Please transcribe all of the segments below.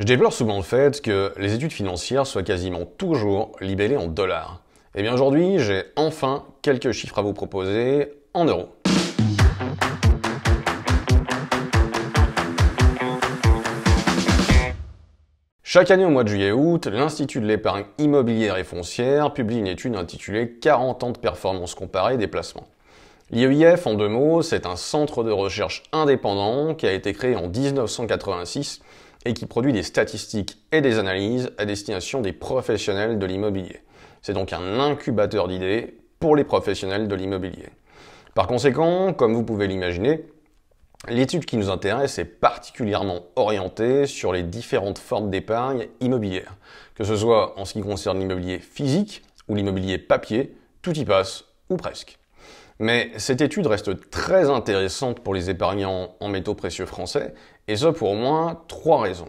Je déplore souvent le fait que les études financières soient quasiment toujours libellées en dollars. Et eh bien aujourd'hui, j'ai enfin quelques chiffres à vous proposer en euros. Chaque année au mois de juillet-août, l'Institut de l'épargne immobilière et foncière publie une étude intitulée 40 ans de performance comparée des placements. L'IEIF, en deux mots, c'est un centre de recherche indépendant qui a été créé en 1986 et qui produit des statistiques et des analyses à destination des professionnels de l'immobilier. C'est donc un incubateur d'idées pour les professionnels de l'immobilier. Par conséquent, comme vous pouvez l'imaginer, l'étude qui nous intéresse est particulièrement orientée sur les différentes formes d'épargne immobilière, que ce soit en ce qui concerne l'immobilier physique ou l'immobilier papier, tout y passe, ou presque. Mais cette étude reste très intéressante pour les épargnants en métaux précieux français et ça pour moi, trois raisons.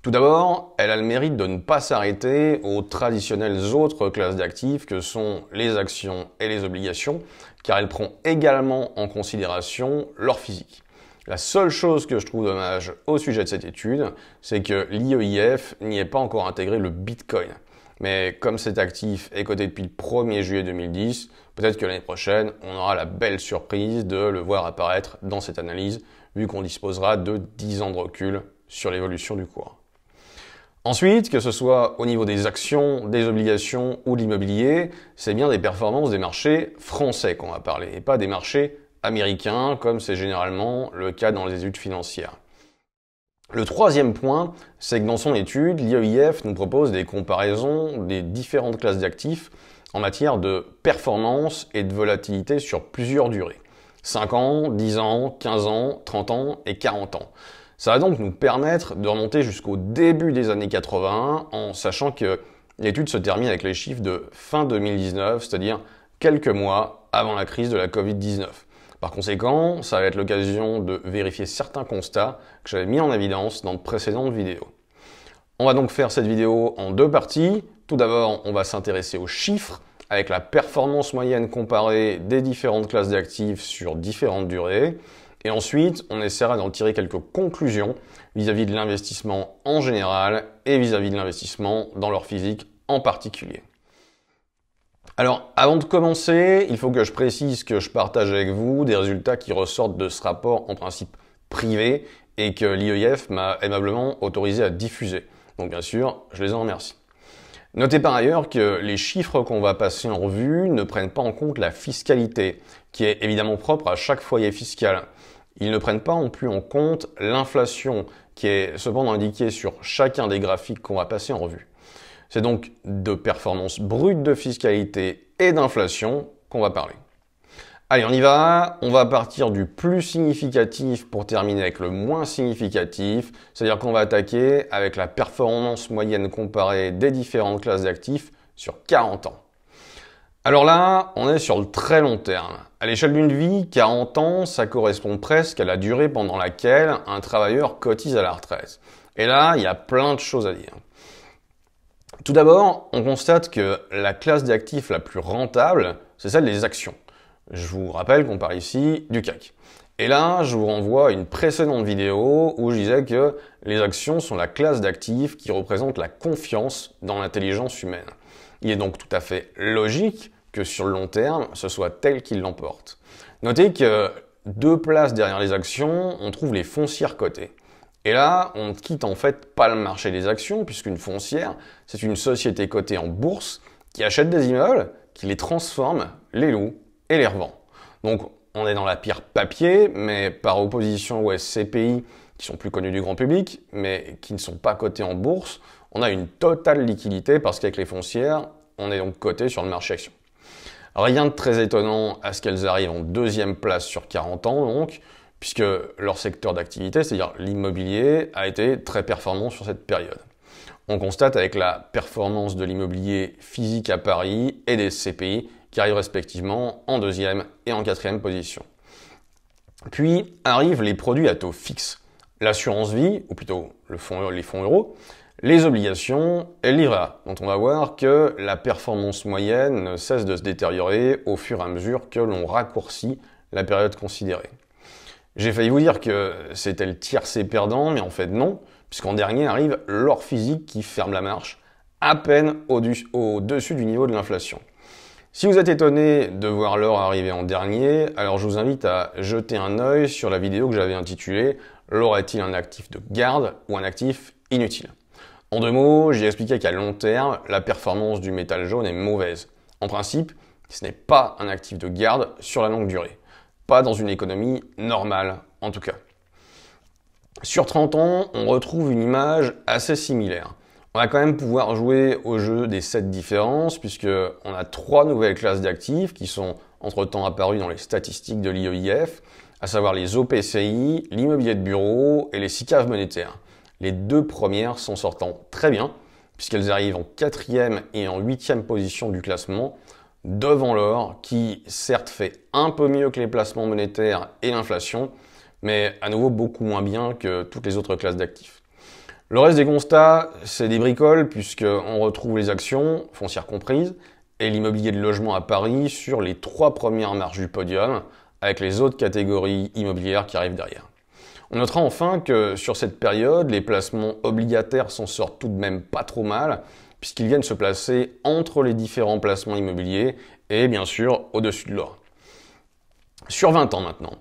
Tout d'abord, elle a le mérite de ne pas s'arrêter aux traditionnelles autres classes d'actifs que sont les actions et les obligations, car elle prend également en considération leur physique. La seule chose que je trouve dommage au sujet de cette étude, c'est que l'IEIF n'y ait pas encore intégré le Bitcoin. Mais comme cet actif est coté depuis le 1er juillet 2010, peut-être que l'année prochaine, on aura la belle surprise de le voir apparaître dans cette analyse vu qu'on disposera de 10 ans de recul sur l'évolution du cours. Ensuite, que ce soit au niveau des actions, des obligations ou de l'immobilier, c'est bien des performances des marchés français qu'on va parler, et pas des marchés américains, comme c'est généralement le cas dans les études financières. Le troisième point, c'est que dans son étude, l'IEIF nous propose des comparaisons des différentes classes d'actifs en matière de performance et de volatilité sur plusieurs durées. 5 ans, 10 ans, 15 ans, 30 ans et 40 ans. Ça va donc nous permettre de remonter jusqu'au début des années 80 en sachant que l'étude se termine avec les chiffres de fin 2019, c'est-à-dire quelques mois avant la crise de la Covid-19. Par conséquent, ça va être l'occasion de vérifier certains constats que j'avais mis en évidence dans de précédentes vidéos. On va donc faire cette vidéo en deux parties. Tout d'abord, on va s'intéresser aux chiffres avec la performance moyenne comparée des différentes classes d'actifs sur différentes durées. Et ensuite, on essaiera d'en tirer quelques conclusions vis-à-vis de l'investissement en général et vis-à-vis -vis de l'investissement dans leur physique en particulier. Alors, avant de commencer, il faut que je précise que je partage avec vous des résultats qui ressortent de ce rapport en principe privé et que l'IEF m'a aimablement autorisé à diffuser. Donc bien sûr, je les en remercie. Notez par ailleurs que les chiffres qu'on va passer en revue ne prennent pas en compte la fiscalité, qui est évidemment propre à chaque foyer fiscal. Ils ne prennent pas non plus en compte l'inflation, qui est cependant indiquée sur chacun des graphiques qu'on va passer en revue. C'est donc de performance brute de fiscalité et d'inflation qu'on va parler. Allez, on y va. On va partir du plus significatif pour terminer avec le moins significatif. C'est-à-dire qu'on va attaquer avec la performance moyenne comparée des différentes classes d'actifs sur 40 ans. Alors là, on est sur le très long terme. À l'échelle d'une vie, 40 ans, ça correspond presque à la durée pendant laquelle un travailleur cotise à la retraite. Et là, il y a plein de choses à dire. Tout d'abord, on constate que la classe d'actifs la plus rentable, c'est celle des actions. Je vous rappelle qu'on parle ici du CAC. Et là, je vous renvoie à une précédente vidéo où je disais que les actions sont la classe d'actifs qui représente la confiance dans l'intelligence humaine. Il est donc tout à fait logique que sur le long terme, ce soit tel qu'il l'emporte. Notez que deux places derrière les actions, on trouve les foncières cotées. Et là, on ne quitte en fait pas le marché des actions, puisqu'une foncière, c'est une société cotée en bourse qui achète des immeubles, qui les transforme, les loue les revend. Donc on est dans la pire papier, mais par opposition aux SCPI qui sont plus connus du grand public, mais qui ne sont pas cotés en bourse, on a une totale liquidité parce qu'avec les foncières, on est donc coté sur le marché action. Rien de très étonnant à ce qu'elles arrivent en deuxième place sur 40 ans, donc, puisque leur secteur d'activité, c'est-à-dire l'immobilier, a été très performant sur cette période. On constate avec la performance de l'immobilier physique à Paris et des SCPI qui arrivent respectivement en deuxième et en quatrième position. Puis arrivent les produits à taux fixe, l'assurance vie, ou plutôt les fonds euros, les obligations et l'IRA, dont on va voir que la performance moyenne cesse de se détériorer au fur et à mesure que l'on raccourcit la période considérée. J'ai failli vous dire que c'était le tiercé perdant, mais en fait non, puisqu'en dernier arrive l'or physique qui ferme la marche, à peine au-dessus du niveau de l'inflation. Si vous êtes étonné de voir l'or arriver en dernier, alors je vous invite à jeter un œil sur la vidéo que j'avais intitulée L'or est-il un actif de garde ou un actif inutile En deux mots, j'ai expliqué qu'à long terme, la performance du métal jaune est mauvaise. En principe, ce n'est pas un actif de garde sur la longue durée. Pas dans une économie normale, en tout cas. Sur 30 ans, on retrouve une image assez similaire. On va quand même pouvoir jouer au jeu des 7 différences, puisqu'on a trois nouvelles classes d'actifs qui sont entre-temps apparues dans les statistiques de l'IEIF, à savoir les OPCI, l'immobilier de bureau et les SICAV monétaires. Les deux premières sont sortant très bien, puisqu'elles arrivent en quatrième et en huitième position du classement, devant l'or, qui certes fait un peu mieux que les placements monétaires et l'inflation, mais à nouveau beaucoup moins bien que toutes les autres classes d'actifs. Le reste des constats, c'est des bricoles, puisqu'on retrouve les actions, foncières comprises, et l'immobilier de logement à Paris sur les trois premières marches du podium, avec les autres catégories immobilières qui arrivent derrière. On notera enfin que sur cette période, les placements obligataires s'en sortent tout de même pas trop mal, puisqu'ils viennent se placer entre les différents placements immobiliers et bien sûr au-dessus de l'or. Sur 20 ans maintenant,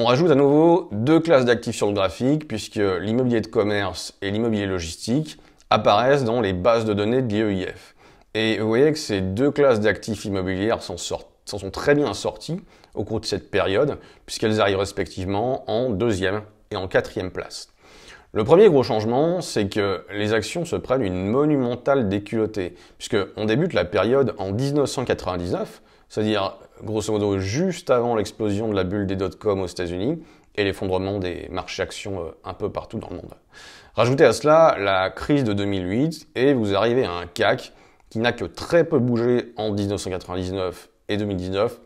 on rajoute à nouveau deux classes d'actifs sur le graphique puisque l'immobilier de commerce et l'immobilier logistique apparaissent dans les bases de données de l'IEIF. Et vous voyez que ces deux classes d'actifs immobilières s'en sont très bien sorties au cours de cette période puisqu'elles arrivent respectivement en deuxième et en quatrième place. Le premier gros changement, c'est que les actions se prennent une monumentale déculottée puisque on débute la période en 1999, c'est-à-dire grosso modo juste avant l'explosion de la bulle des dot-com aux États-Unis et l'effondrement des marchés actions euh, un peu partout dans le monde. Rajoutez à cela la crise de 2008 et vous arrivez à un CAC qui n'a que très peu bougé en 1999 et 2019,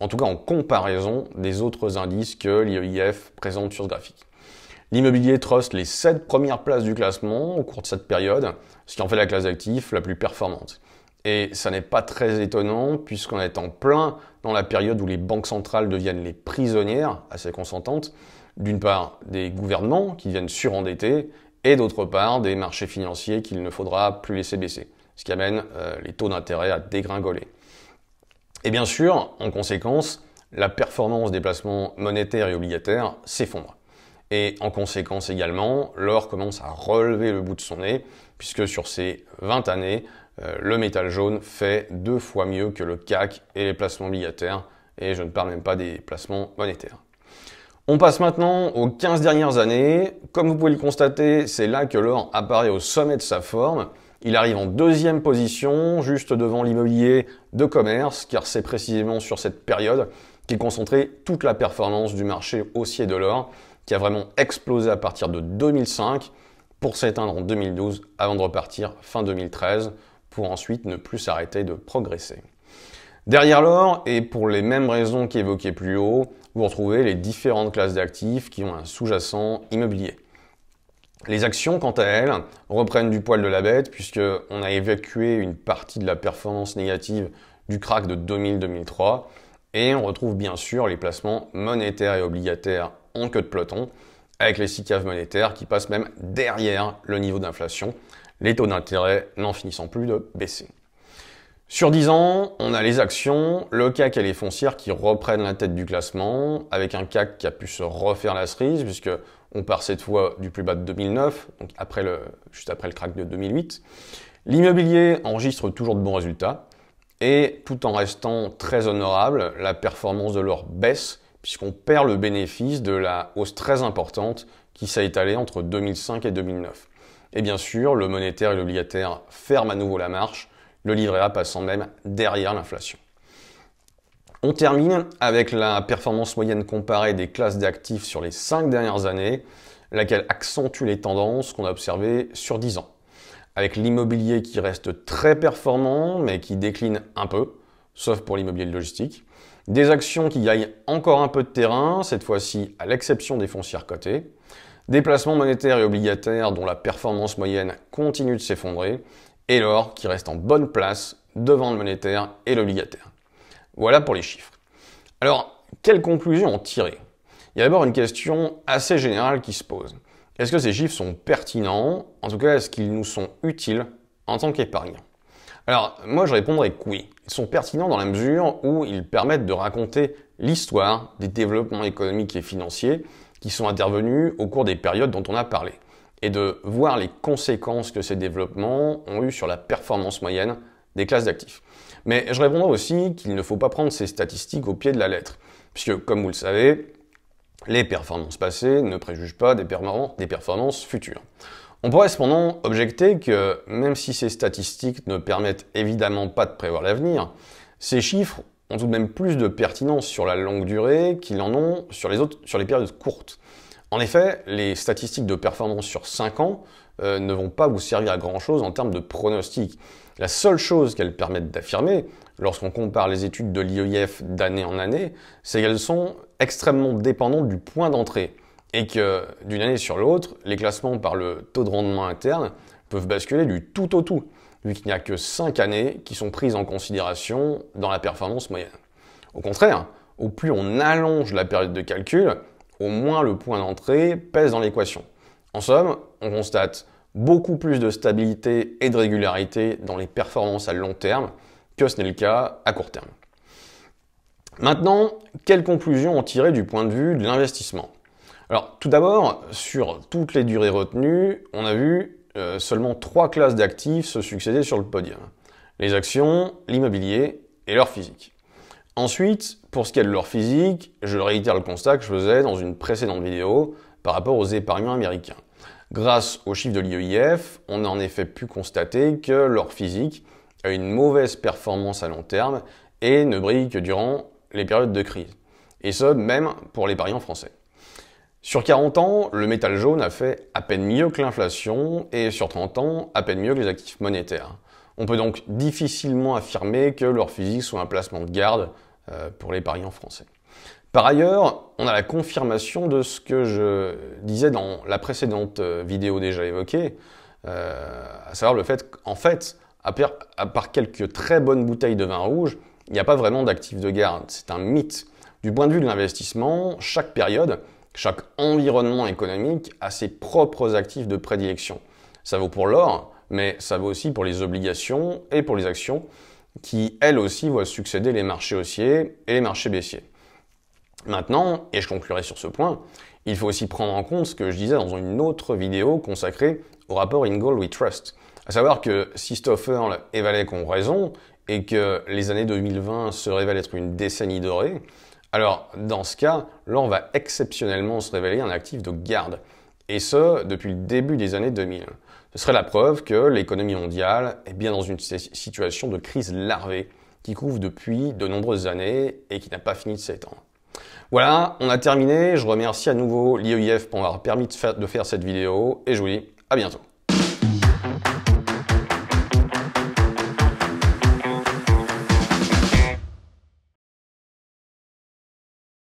en tout cas en comparaison des autres indices que l'IEIF présente sur ce graphique. L'immobilier trust les 7 premières places du classement au cours de cette période, ce qui en fait la classe d'actifs la plus performante. Et ça n'est pas très étonnant puisqu'on est en plein dans la période où les banques centrales deviennent les prisonnières, assez consentantes, d'une part des gouvernements qui viennent surendetter, et d'autre part des marchés financiers qu'il ne faudra plus laisser baisser, ce qui amène euh, les taux d'intérêt à dégringoler. Et bien sûr, en conséquence, la performance des placements monétaires et obligataires s'effondre. Et en conséquence également, l'or commence à relever le bout de son nez, puisque sur ces 20 années, euh, le métal jaune fait deux fois mieux que le CAC et les placements obligataires, et je ne parle même pas des placements monétaires. On passe maintenant aux 15 dernières années. Comme vous pouvez le constater, c'est là que l'or apparaît au sommet de sa forme. Il arrive en deuxième position, juste devant l'immobilier de commerce, car c'est précisément sur cette période qu'est concentrée toute la performance du marché haussier de l'or, qui a vraiment explosé à partir de 2005 pour s'éteindre en 2012 avant de repartir fin 2013 pour ensuite ne plus s'arrêter de progresser. Derrière l'or, et pour les mêmes raisons qu'évoquées plus haut, vous retrouvez les différentes classes d'actifs qui ont un sous-jacent immobilier. Les actions, quant à elles, reprennent du poil de la bête puisqu'on a évacué une partie de la performance négative du crack de 2000-2003 et on retrouve bien sûr les placements monétaires et obligataires en queue de peloton avec les caves monétaires qui passent même derrière le niveau d'inflation les taux d'intérêt n'en finissant plus de baisser. Sur 10 ans, on a les actions, le CAC et les foncières qui reprennent la tête du classement, avec un CAC qui a pu se refaire la cerise, puisque on part cette fois du plus bas de 2009, donc après le, juste après le crack de 2008. L'immobilier enregistre toujours de bons résultats, et tout en restant très honorable, la performance de l'or baisse, puisqu'on perd le bénéfice de la hausse très importante qui s'est étalée entre 2005 et 2009. Et bien sûr, le monétaire et l'obligataire ferment à nouveau la marche, le livret A passant même derrière l'inflation. On termine avec la performance moyenne comparée des classes d'actifs sur les 5 dernières années, laquelle accentue les tendances qu'on a observées sur 10 ans. Avec l'immobilier qui reste très performant, mais qui décline un peu, sauf pour l'immobilier de logistique. Des actions qui gagnent encore un peu de terrain, cette fois-ci à l'exception des foncières cotées des placements monétaires et obligataires dont la performance moyenne continue de s'effondrer, et l'or qui reste en bonne place devant le monétaire et l'obligataire. Voilà pour les chiffres. Alors, quelles conclusions en tirer Il y a d'abord une question assez générale qui se pose. Est-ce que ces chiffres sont pertinents En tout cas, est-ce qu'ils nous sont utiles en tant qu'épargnants Alors, moi, je répondrais que oui. Ils sont pertinents dans la mesure où ils permettent de raconter l'histoire des développements économiques et financiers qui sont intervenus au cours des périodes dont on a parlé, et de voir les conséquences que ces développements ont eues sur la performance moyenne des classes d'actifs. Mais je répondrai aussi qu'il ne faut pas prendre ces statistiques au pied de la lettre, puisque, comme vous le savez, les performances passées ne préjugent pas des, des performances futures. On pourrait cependant objecter que, même si ces statistiques ne permettent évidemment pas de prévoir l'avenir, ces chiffres ont tout de même plus de pertinence sur la longue durée qu'ils en ont sur les autres, sur les périodes courtes. En effet, les statistiques de performance sur 5 ans euh, ne vont pas vous servir à grand chose en termes de pronostics. La seule chose qu'elles permettent d'affirmer, lorsqu'on compare les études de l'IEF d'année en année, c'est qu'elles sont extrêmement dépendantes du point d'entrée et que d'une année sur l'autre, les classements par le taux de rendement interne peuvent basculer du tout au tout vu qu'il n'y a que 5 années qui sont prises en considération dans la performance moyenne. Au contraire, au plus on allonge la période de calcul, au moins le point d'entrée pèse dans l'équation. En somme, on constate beaucoup plus de stabilité et de régularité dans les performances à long terme que ce n'est le cas à court terme. Maintenant, quelles conclusions en tirer du point de vue de l'investissement Alors, tout d'abord, sur toutes les durées retenues, on a vu euh, seulement trois classes d'actifs se succédaient sur le podium. Les actions, l'immobilier et l'or physique. Ensuite, pour ce qui est de l'or physique, je réitère le constat que je faisais dans une précédente vidéo par rapport aux épargnants américains. Grâce aux chiffres de l'IEIF, on a en effet pu constater que l'or physique a une mauvaise performance à long terme et ne brille que durant les périodes de crise. Et ce, même pour l'épargnant français. Sur 40 ans, le métal jaune a fait à peine mieux que l'inflation et sur 30 ans, à peine mieux que les actifs monétaires. On peut donc difficilement affirmer que leur physique soit un placement de garde euh, pour les en français. Par ailleurs, on a la confirmation de ce que je disais dans la précédente euh, vidéo déjà évoquée, euh, à savoir le fait qu'en fait, à part quelques très bonnes bouteilles de vin rouge, il n'y a pas vraiment d'actifs de garde. C'est un mythe. Du point de vue de l'investissement, chaque période chaque environnement économique a ses propres actifs de prédilection. Ça vaut pour l'or, mais ça vaut aussi pour les obligations et pour les actions qui, elles aussi, voient succéder les marchés haussiers et les marchés baissiers. Maintenant, et je conclurai sur ce point, il faut aussi prendre en compte ce que je disais dans une autre vidéo consacrée au rapport In We Trust. À savoir que si Stoffer et Valek ont raison et que les années 2020 se révèlent être une décennie dorée, alors, dans ce cas, l'or va exceptionnellement se révéler un actif de garde, et ce, depuis le début des années 2000. Ce serait la preuve que l'économie mondiale est bien dans une situation de crise larvée qui couvre depuis de nombreuses années et qui n'a pas fini de s'étendre. Voilà, on a terminé. Je remercie à nouveau l'IEIF pour avoir permis de faire cette vidéo et je vous dis à bientôt.